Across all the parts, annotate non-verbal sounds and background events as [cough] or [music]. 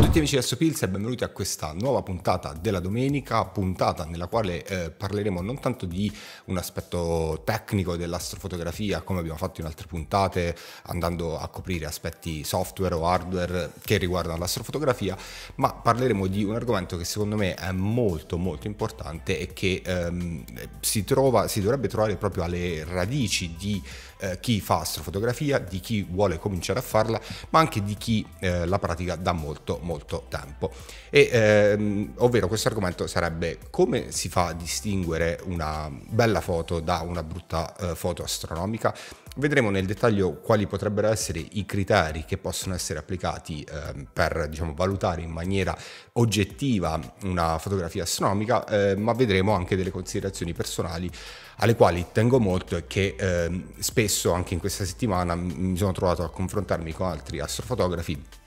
a tutti amici di Assopills e benvenuti a questa nuova puntata della domenica, puntata nella quale eh, parleremo non tanto di un aspetto tecnico dell'astrofotografia come abbiamo fatto in altre puntate andando a coprire aspetti software o hardware che riguardano l'astrofotografia, ma parleremo di un argomento che secondo me è molto molto importante e che ehm, si, trova, si dovrebbe trovare proprio alle radici di eh, chi fa astrofotografia, di chi vuole cominciare a farla, ma anche di chi eh, la pratica da molto molto molto tempo. E, ehm, ovvero questo argomento sarebbe come si fa a distinguere una bella foto da una brutta eh, foto astronomica. Vedremo nel dettaglio quali potrebbero essere i criteri che possono essere applicati eh, per diciamo, valutare in maniera oggettiva una fotografia astronomica, eh, ma vedremo anche delle considerazioni personali alle quali tengo molto e che eh, spesso anche in questa settimana mi sono trovato a confrontarmi con altri astrofotografi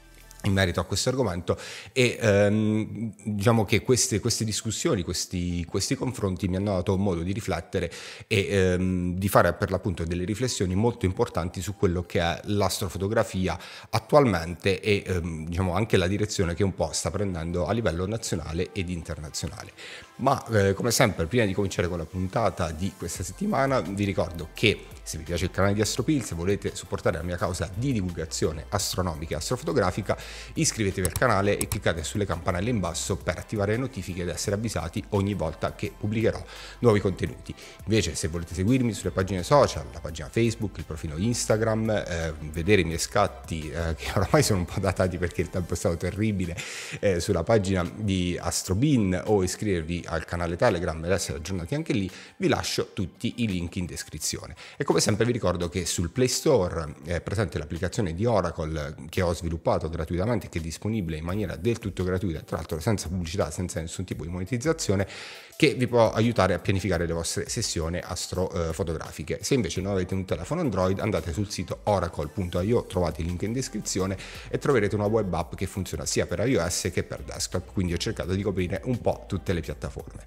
in merito a questo argomento e ehm, diciamo che queste, queste discussioni, questi, questi, confronti mi hanno dato modo di riflettere e ehm, di fare per l'appunto delle riflessioni molto importanti su quello che è l'astrofotografia attualmente e ehm, diciamo anche la direzione che un po' sta prendendo a livello nazionale ed internazionale. Ma eh, come sempre prima di cominciare con la puntata di questa settimana vi ricordo che se vi piace il canale di Astropil, se volete supportare la mia causa di divulgazione astronomica e astrofotografica, iscrivetevi al canale e cliccate sulle campanelle in basso per attivare le notifiche ed essere avvisati ogni volta che pubblicherò nuovi contenuti. Invece, se volete seguirmi sulle pagine social, la pagina Facebook, il profilo Instagram, eh, vedere i miei scatti eh, che [laughs] oramai sono un po' datati perché il tempo è stato terribile eh, sulla pagina di Astrobin o iscrivervi al canale Telegram ed essere aggiornati anche lì, vi lascio tutti i link in descrizione. E come sempre vi ricordo che sul Play Store eh, è presente l'applicazione di Oracle eh, che ho sviluppato gratuitamente, che è disponibile in maniera del tutto gratuita, tra l'altro senza pubblicità, senza nessun tipo di monetizzazione, che vi può aiutare a pianificare le vostre sessioni astrofotografiche. Eh, Se invece non avete un telefono Android andate sul sito oracle.io, trovate il link in descrizione e troverete una web app che funziona sia per iOS che per desktop, quindi ho cercato di coprire un po' tutte le piattaforme.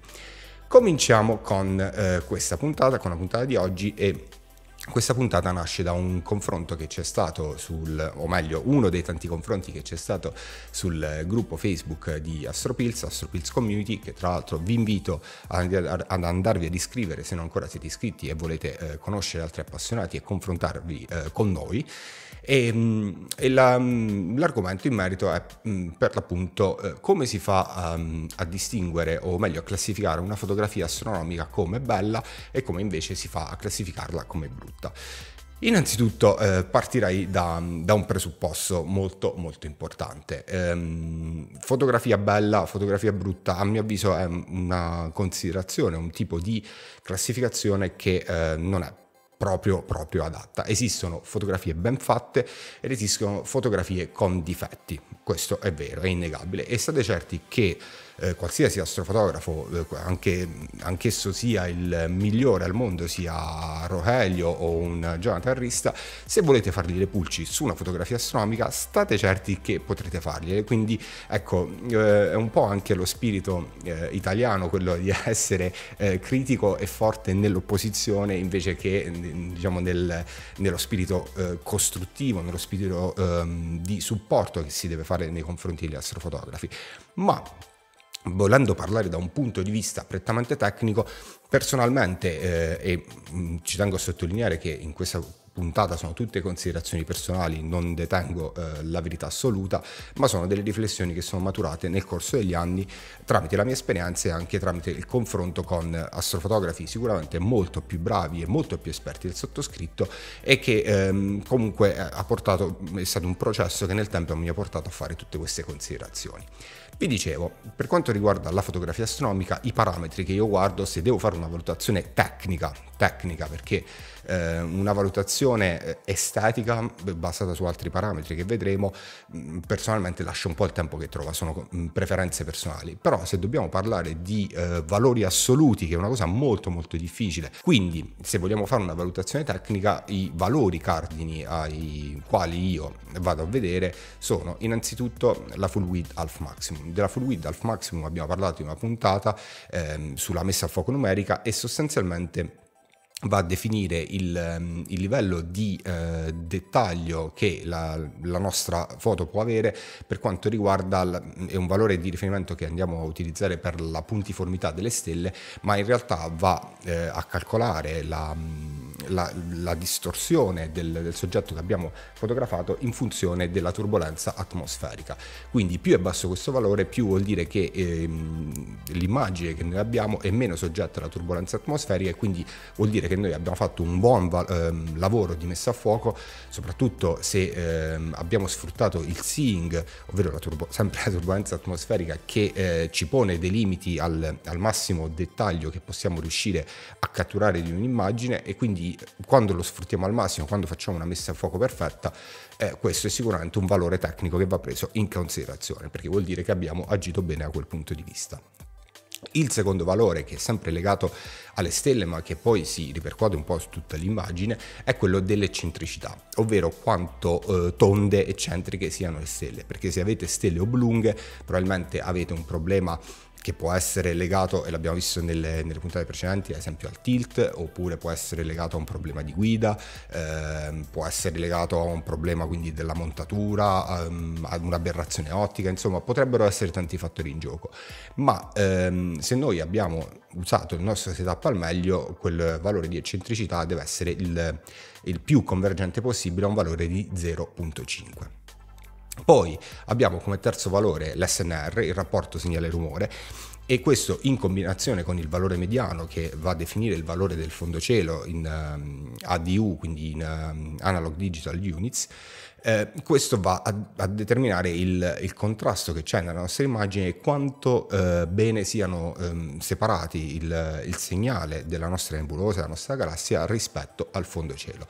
Cominciamo con eh, questa puntata, con la puntata di oggi e questa puntata nasce da un confronto che c'è stato sul, o meglio, uno dei tanti confronti che c'è stato sul gruppo Facebook di AstroPills, AstroPills Community, che tra l'altro vi invito ad andarvi ad iscrivere se non ancora siete iscritti e volete eh, conoscere altri appassionati e confrontarvi eh, con noi. E, ehm, e la, mm, l'argomento in merito è mm, per l'appunto eh, come si fa a, ehm, a distinguere, o meglio a classificare una fotografia astronomica come bella e come invece si fa a classificarla come brutta tutta. Innanzitutto eh, partirei da, da, un presupposto molto molto importante. Ehm, fotografia bella, fotografia brutta, a mio avviso è una considerazione, un tipo di classificazione che eh, non è proprio, proprio adatta. Esistono fotografie ben fatte ed esistono fotografie con difetti, questo è vero, è innegabile e state certi che eh, qualsiasi astrofotografo, eh, anche, anch'esso sia il migliore al mondo, sia Rogelio o un Jonathan Rista, se volete fargli le pulci su una fotografia astronomica state certi che potrete fargliele. Quindi ecco, eh, è un po' anche lo spirito eh, italiano quello di essere eh, critico e forte nell'opposizione invece che diciamo, nel, nello spirito eh, costruttivo, nello spirito ehm, di supporto che si deve fare nei confronti degli astrofotografi. Ma volendo parlare da un punto di vista prettamente tecnico, personalmente, eh, e mm, ci tengo a sottolineare che in questa puntata sono tutte considerazioni personali, non detengo eh, la verità assoluta, ma sono delle riflessioni che sono maturate nel corso degli anni tramite la mia esperienza e anche tramite il confronto con astrofotografi sicuramente molto più bravi e molto più esperti del sottoscritto e che ehm, comunque ha portato, è stato un processo che nel tempo mi ha portato a fare tutte queste considerazioni. Vi dicevo, per quanto riguarda la fotografia astronomica, i parametri che io guardo se devo fare una valutazione tecnica, tecnica perché eh, una valutazione eh, estetica basata su altri parametri che vedremo, mm, personalmente lascia un po' il tempo che trova, sono mm, preferenze personali, però se dobbiamo parlare di eh, valori assoluti, che è una cosa molto molto difficile, quindi se vogliamo fare una valutazione tecnica, i valori cardini ai quali io vado a vedere sono innanzitutto la full width half maximum. Della full width half maximum abbiamo parlato in una puntata eh, sulla messa a fuoco numerica e sostanzialmente va a definire il, ehm, il livello di eh, dettaglio che la, la, nostra foto può avere per quanto riguarda l, è un valore di riferimento che andiamo a utilizzare per la puntiformità delle stelle ma in realtà va eh, a calcolare la la, la distorsione del, del, soggetto che abbiamo fotografato in funzione della turbolenza atmosferica. Quindi più è basso questo valore, più vuol dire che ehm, l'immagine che noi abbiamo è meno soggetta alla turbolenza atmosferica e quindi vuol dire che noi abbiamo fatto un buon val- ehm, lavoro di messa a fuoco, soprattutto se ehm, abbiamo sfruttato il seeing, ovvero la turbo- sempre la turbolenza atmosferica che eh, ci pone dei limiti al, al massimo dettaglio che possiamo riuscire a catturare di un'immagine e quindi eh, quando lo sfruttiamo al massimo, quando facciamo una messa a fuoco perfetta, eh, questo è sicuramente un valore tecnico che va preso in considerazione, perché vuol dire che abbiamo agito bene a quel punto di vista. Il secondo valore, che è sempre legato alle stelle, ma che poi si ripercuote un po' su tutta l'immagine, è quello dell'eccentricità, ovvero quanto eh, tonde centriche siano le stelle, perché se avete stelle oblunghe probabilmente avete un problema che può essere legato, e l'abbiamo visto nelle, nelle, puntate precedenti, ad esempio al tilt, oppure può essere legato a un problema di guida, ehm, può essere legato a un problema quindi della montatura, ehm, ad un'aberrazione ottica, insomma potrebbero essere tanti fattori in gioco. Ma ehm, se noi abbiamo usato il nostro setup al meglio, quel valore di eccentricità deve essere il, il più convergente possibile a un valore di 0.5. Poi abbiamo come terzo valore l'SNR, il rapporto segnale-rumore, e questo in combinazione con il valore mediano che va a definire il valore del fondo cielo in um, ehm, ADU, quindi in um, Analog Digital Units, eh, questo va a, a determinare il, il, contrasto che c'è nella nostra immagine e quanto eh, bene siano ehm, separati il, il segnale della nostra nebulosa, della nostra galassia rispetto al fondo cielo.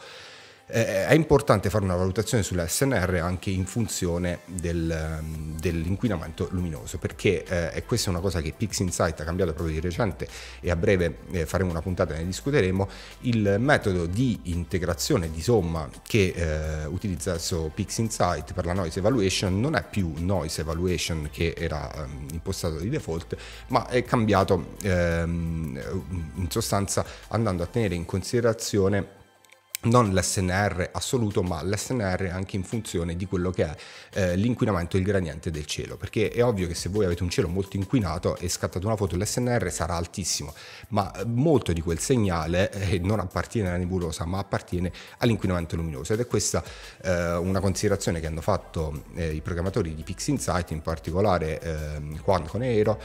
Eh, eh, è importante fare una valutazione sulla SNR anche in funzione del, ehm, dell'inquinamento luminoso, perché eh, e questa è una cosa che Pix Insight ha cambiato proprio di recente e a breve eh, faremo una puntata e ne discuteremo, il metodo di integrazione di somma che eh, utilizza adesso Pix Insight per la noise evaluation non è più noise evaluation che era ehm, impostato di default, ma è cambiato ehm, in sostanza andando a tenere in considerazione non l'SNR assoluto, ma l'SNR anche in funzione di quello che è eh, l'inquinamento e il gradiente del cielo, perché è ovvio che se voi avete un cielo molto inquinato e scattate una foto l'SNR sarà altissimo, ma eh, molto di quel segnale eh, non appartiene alla nebulosa, ma appartiene all'inquinamento luminoso ed è questa eh, una considerazione che hanno fatto eh, i programmatori di Pix Insight, in particolare Juan ehm, Conero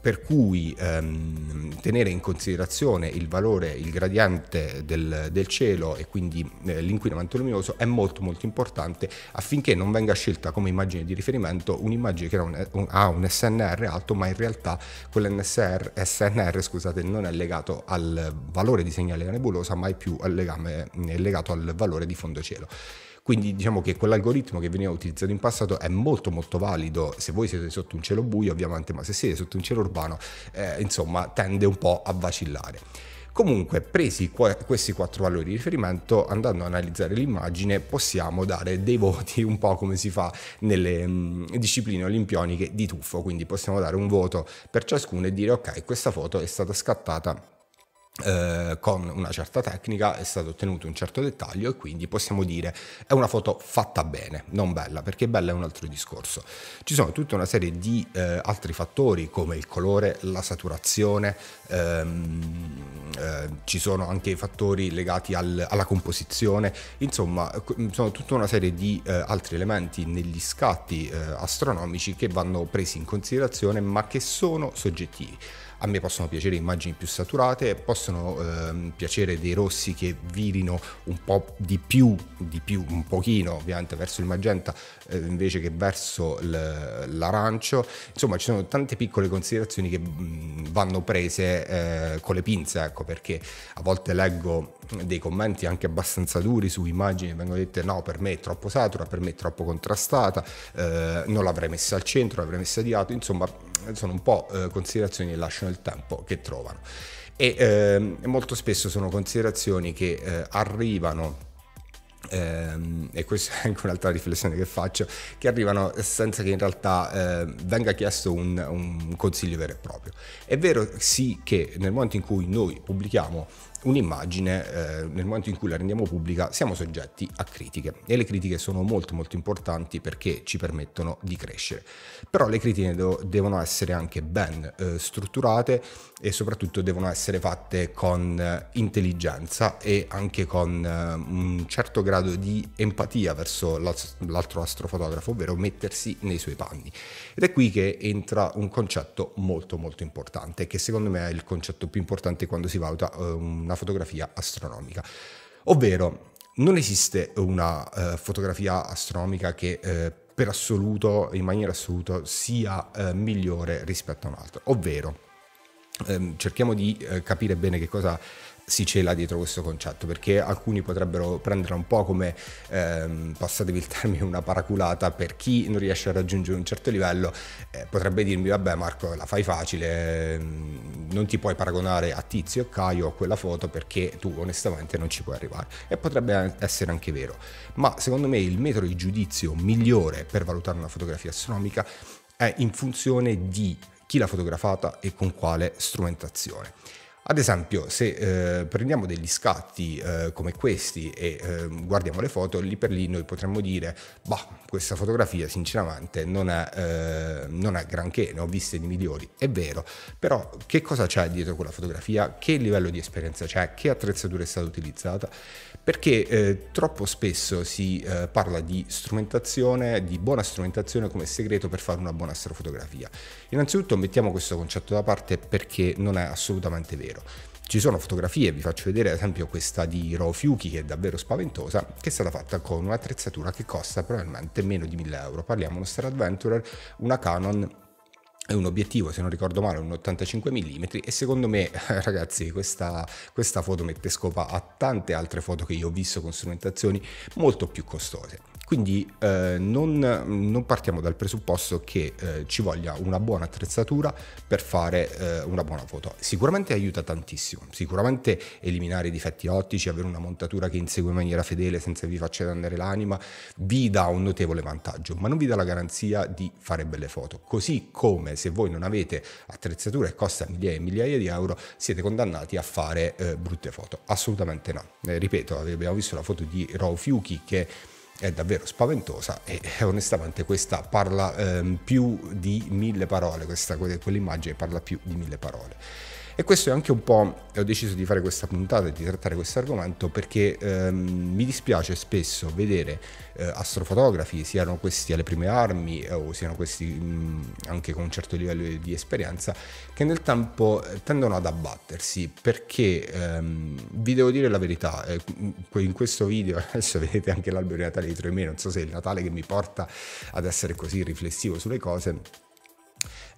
per cui ehm, tenere in considerazione il valore, il gradiente del, del cielo e quindi eh, l'inquinamento luminoso è molto molto importante affinché non venga scelta come immagine di riferimento un'immagine che ha un, un, ha un SNR alto ma in realtà quell'SNR SNR, scusate, non è legato al valore di segnale nebulosa ma è più legame, è legato al valore di fondo cielo. Quindi diciamo che quell'algoritmo che veniva utilizzato in passato è molto molto valido se voi siete sotto un cielo buio ovviamente, ma se siete sotto un cielo urbano eh, insomma tende un po' a vacillare. Comunque, presi questi quattro valori di riferimento, andando ad analizzare l'immagine, possiamo dare dei voti un po' come si fa nelle mm, discipline olimpioniche di tuffo, quindi possiamo dare un voto per ciascuno e dire ok, questa foto è stata scattata eh, con una certa tecnica è stato ottenuto un certo dettaglio e quindi possiamo dire è una foto fatta bene, non bella, perché bella è un altro discorso. Ci sono tutta una serie di eh, altri fattori come il colore, la saturazione, ehm, eh, ci sono anche i fattori legati al, alla composizione, insomma sono tutta una serie di eh, altri elementi negli scatti eh, astronomici che vanno presi in considerazione ma che sono soggettivi. A me possono piacere immagini più saturate, possono ehm, piacere dei rossi che virino un po' di più, di più, un pochino ovviamente verso il magenta eh, invece che verso l'arancio. Insomma, ci sono tante piccole considerazioni che mh, mm, vanno prese eh, con le pinze, ecco, perché a volte leggo dei commenti anche abbastanza duri su immagini che vengono dette no per me è troppo satura, per me è troppo contrastata, eh, non l'avrei messa al centro, l'avrei messa di lato, insomma sono un po' eh, considerazioni che lasciano sono il tempo che trovano. E ehm, molto spesso sono considerazioni che eh, arrivano ehm, e questa è anche un'altra riflessione che faccio, che arrivano senza che in realtà eh, venga chiesto un, un, consiglio vero e proprio. È vero sì che nel momento in cui noi pubblichiamo un'immagine, eh, nel momento in cui la rendiamo pubblica, siamo soggetti a critiche e le critiche sono molto molto importanti perché ci permettono di crescere. Però le critiche do- devono essere anche ben eh, strutturate e soprattutto devono essere fatte con eh, intelligenza e anche con eh, un certo grado di empatia verso l'as- l'altro astrofotografo, ovvero mettersi nei suoi panni. Ed è qui che entra un concetto molto molto importante, che secondo me è il concetto più importante quando si valuta eh, un una fotografia astronomica. Ovvero, non esiste una eh, fotografia astronomica che eh, per assoluto, in maniera assoluta, sia eh, migliore rispetto a un'altra. Ovvero, ehm, cerchiamo di eh, capire bene che cosa si cela dietro questo concetto perché alcuni potrebbero prendere un po' come ehm, passatevi il termine una paraculata per chi non riesce a raggiungere un certo livello eh, potrebbe dirmi vabbè Marco la fai facile ehm, non ti puoi paragonare a Tizio o Caio o quella foto perché tu onestamente non ci puoi arrivare e potrebbe essere anche vero ma secondo me il metro di giudizio migliore per valutare una fotografia astronomica è in funzione di chi l'ha fotografata e con quale strumentazione ad esempio, se eh, prendiamo degli scatti eh, come questi e eh, guardiamo le foto, lì per lì noi potremmo dire, bah, questa fotografia sinceramente non è, eh, non è granché, ne ho viste di migliori, è vero, però che cosa c'è dietro quella fotografia, che livello di esperienza c'è, che attrezzatura è stata utilizzata, perché eh, troppo spesso si eh, parla di strumentazione, di buona strumentazione come segreto per fare una buona astrofotografia. Innanzitutto mettiamo questo concetto da parte perché non è assolutamente vero davvero. Ci sono fotografie, vi faccio vedere ad esempio questa di Rofiuki che è davvero spaventosa, che è stata fatta con un'attrezzatura che costa probabilmente meno di 1000 euro. Parliamo di uno Star Adventurer, una Canon e un obiettivo, se non ricordo male, un 85 mm e secondo me, [laughs] ragazzi, questa, questa, foto mette scopa a tante altre foto che io ho visto con strumentazioni molto più costose. Quindi eh, non, non, partiamo dal presupposto che eh, ci voglia una buona attrezzatura per fare eh, una buona foto. Sicuramente aiuta tantissimo, sicuramente eliminare i difetti ottici, avere una montatura che insegue in maniera fedele senza vi faccia andare l'anima, vi dà un notevole vantaggio, ma non vi dà la garanzia di fare belle foto. Così come se voi non avete attrezzatura e costa migliaia e migliaia di euro, siete condannati a fare eh, brutte foto. Assolutamente no. Eh, ripeto, abbiamo visto la foto di Rao Fiuchi che è davvero spaventosa e eh, onestamente questa parla ehm, più di mille parole, questa, quell'immagine parla più di mille parole. E questo è anche un po', ho deciso di fare questa puntata e di trattare questo argomento perché ehm, mi dispiace spesso vedere eh, astrofotografi, siano questi alle prime armi o siano questi mh, mm, anche con un certo livello di esperienza, che nel tempo eh, tendono ad abbattersi perché ehm, vi devo dire la verità, eh, in questo video [laughs] adesso vedete anche l'albero di Natale dietro di me, non so se è il Natale che mi porta ad essere così riflessivo sulle cose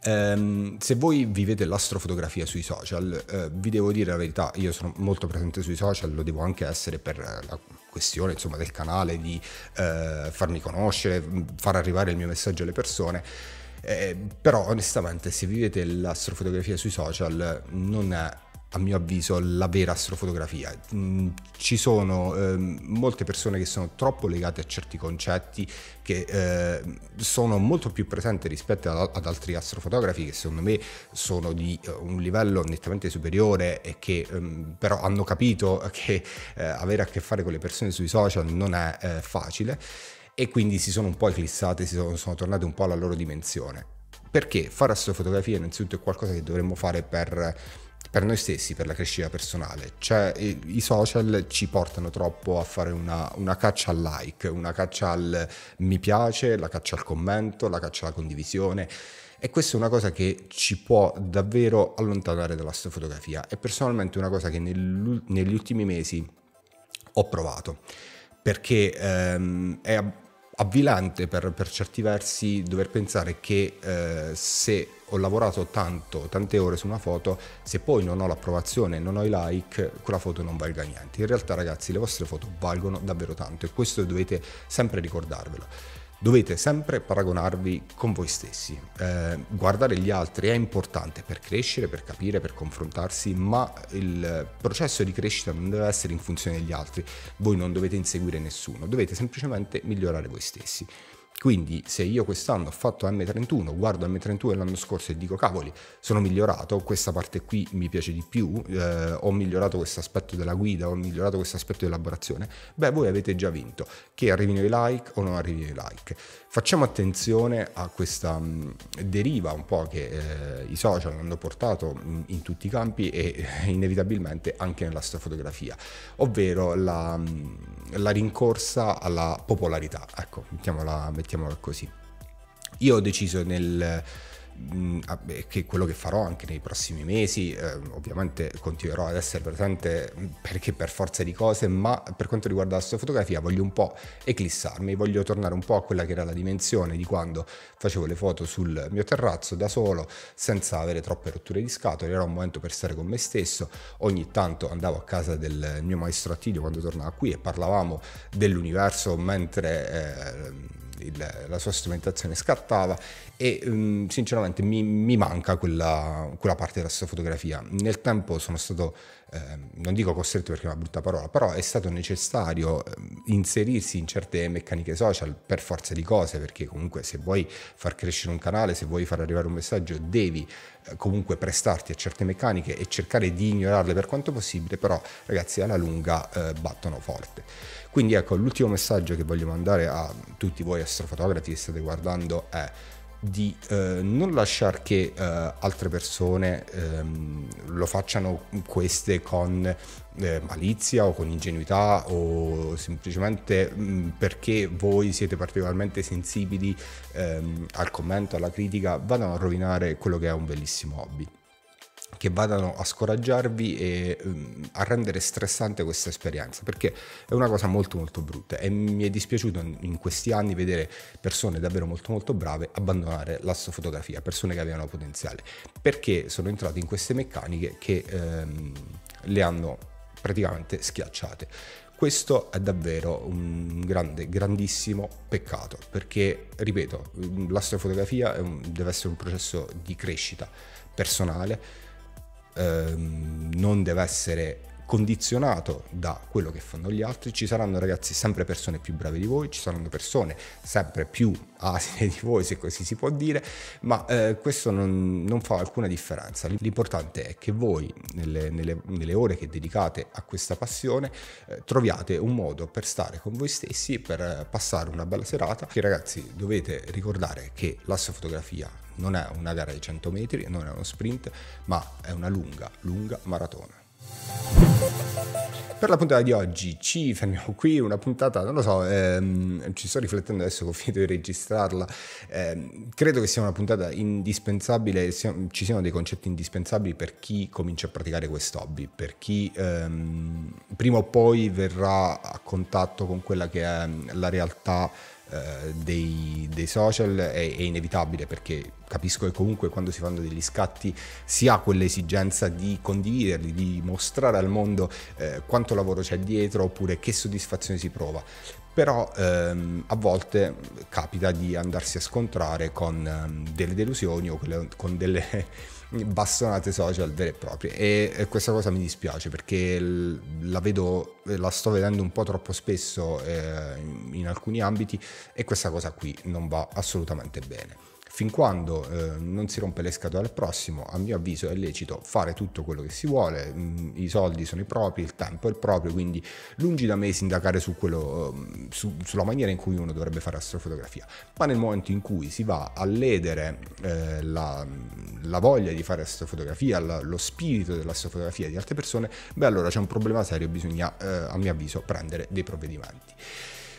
Ehm, se voi vivete l'astrofotografia sui social, eh, vi devo dire la verità, io sono molto presente sui social, lo devo anche essere per la questione insomma, del canale, di eh, farmi conoscere, far arrivare il mio messaggio alle persone. Eh, però onestamente se vivete l'astrofotografia sui social non è a mio avviso la vera astrofotografia. Mm, ci sono eh, molte persone che sono troppo legate a certi concetti che eh, sono molto più presenti rispetto ad, ad, altri astrofotografi che secondo me sono di eh, un livello nettamente superiore e che ehm, però hanno capito che eh, avere a che fare con le persone sui social non è eh, facile e quindi si sono un po' eclissate, sono, sono tornate un po' alla loro dimensione. Perché fare astrofotografia innanzitutto è qualcosa che dovremmo fare per per noi stessi, per la crescita personale. Cioè, i social ci portano troppo a fare una, una, caccia al like, una caccia al mi piace, la caccia al commento, la caccia alla condivisione. E questa è una cosa che ci può davvero allontanare dalla dall'astrofotografia. È personalmente una cosa che negli ultimi mesi ho provato perché ehm, è avvilante per, per, certi versi dover pensare che eh, se ho lavorato tanto, tante ore su una foto, se poi non ho l'approvazione, non ho i like, quella foto non valga niente. In realtà ragazzi le vostre foto valgono davvero tanto e questo dovete sempre ricordarvelo dovete sempre paragonarvi con voi stessi. Eh, guardare gli altri è importante per crescere, per capire, per confrontarsi, ma il processo di crescita non deve essere in funzione degli altri. Voi non dovete inseguire nessuno, dovete semplicemente migliorare voi stessi. Quindi se io quest'anno ho fatto M31, guardo M31 dell'anno scorso e dico cavoli, sono migliorato, questa parte qui mi piace di più, eh, ho migliorato questo aspetto della guida, ho migliorato questo aspetto di elaborazione, beh voi avete già vinto, che arrivino i like o non arrivino i like. Facciamo attenzione a questa mm, deriva un po' che eh, i social hanno portato in, mm, in, tutti i campi e eh, inevitabilmente anche nell'astrofotografia, ovvero la, mm, la rincorsa alla popolarità, ecco, mettiamola, mettiamola così. Io ho deciso nel Mm, che è quello che farò anche nei prossimi mesi, eh, ovviamente continuerò ad essere presente mm, perché per forza di cose, ma per quanto riguarda la sua fotografia voglio un po' eclissarmi, voglio tornare un po' a quella che era la dimensione di quando facevo le foto sul mio terrazzo da solo, senza avere troppe rotture di scatole, era un momento per stare con me stesso, ogni tanto andavo a casa del mio maestro Attilio quando tornava qui e parlavamo dell'universo mentre... Eh, il, la sua strumentazione scattava e um, sinceramente mi, mi manca quella, quella, parte della sua fotografia. Nel tempo sono stato, eh, non dico costretto perché è una brutta parola, però è stato necessario ehm, inserirsi in certe meccaniche social per forza di cose, perché comunque se vuoi far crescere un canale, se vuoi far arrivare un messaggio, devi eh, comunque prestarti a certe meccaniche e cercare di ignorarle per quanto possibile, però ragazzi alla lunga eh, battono forte. Quindi ecco, l'ultimo messaggio che voglio mandare a tutti voi astrofotografi che state guardando è di eh, non lasciare che eh, altre persone ehm, lo facciano queste con eh, malizia o con ingenuità o semplicemente mh, mm, perché voi siete particolarmente sensibili ehm, al commento, alla critica, vadano a rovinare quello che è un bellissimo hobby che vadano a scoraggiarvi e mm, a rendere stressante questa esperienza, perché è una cosa molto molto brutta e mi è dispiaciuto in questi anni vedere persone davvero molto molto brave abbandonare l'astrofotografia, persone che avevano potenziale, perché sono entrate in queste meccaniche che um, le hanno praticamente schiacciate. Questo è davvero un grande, grandissimo peccato perché, ripeto, mm, l'astrofotografia deve essere un processo di crescita personale, ehm, non deve essere condizionato da quello che fanno gli altri, ci saranno ragazzi sempre persone più brave di voi, ci saranno persone sempre più [laughs] asine di voi se così si può dire, ma eh, questo non, non, fa alcuna differenza. L'importante è che voi nelle, nelle, nelle ore che dedicate a questa passione eh, troviate un modo per stare con voi stessi, per eh, passare una bella serata. Che ragazzi dovete ricordare che l'astrofotografia non è una gara di 100 metri, non è uno sprint, ma è una lunga, lunga maratona. Per la puntata di oggi ci fermiamo qui, una puntata, non lo so, ehm, ci sto riflettendo adesso che ho finito di registrarla, eh, credo che sia una puntata indispensabile, ci siano dei concetti indispensabili per chi comincia a praticare questo hobby, per chi ehm, prima o poi verrà a contatto con quella che è la realtà eh, dei, dei, social è, è, inevitabile perché capisco che comunque quando si fanno degli scatti si ha quell'esigenza di condividerli, di mostrare al mondo eh, quanto lavoro c'è dietro oppure che soddisfazione si prova. Però ehm, a volte capita di andarsi a scontrare con ehm, delle delusioni o con delle bastonate social vere e proprie e questa cosa mi dispiace perché la vedo la sto vedendo un po' troppo spesso eh, in alcuni ambiti e questa cosa qui non va assolutamente bene Fin quando eh, non si rompe le scatole al prossimo, a mio avviso è lecito fare tutto quello che si vuole, mm, i soldi sono i propri, il tempo è il proprio, quindi lungi da me sindacare su quello, mm, su, sulla maniera in cui uno dovrebbe fare astrofotografia, ma nel momento in cui si va a ledere eh, la, la, voglia di fare astrofotografia, la, lo spirito dell'astrofotografia di altre persone, beh allora c'è un problema serio, bisogna eh, a mio avviso prendere dei provvedimenti.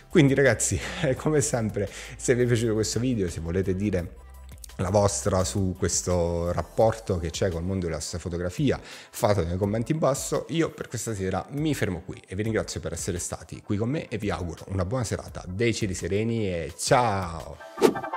Quindi ragazzi, [laughs] come sempre, se vi è piaciuto questo video, se volete dire la vostra su questo rapporto che c'è col mondo della fotografia, fatelo nei commenti in basso. Io per questa sera mi fermo qui e vi ringrazio per essere stati qui con me e vi auguro una buona serata, dei cieli sereni e ciao!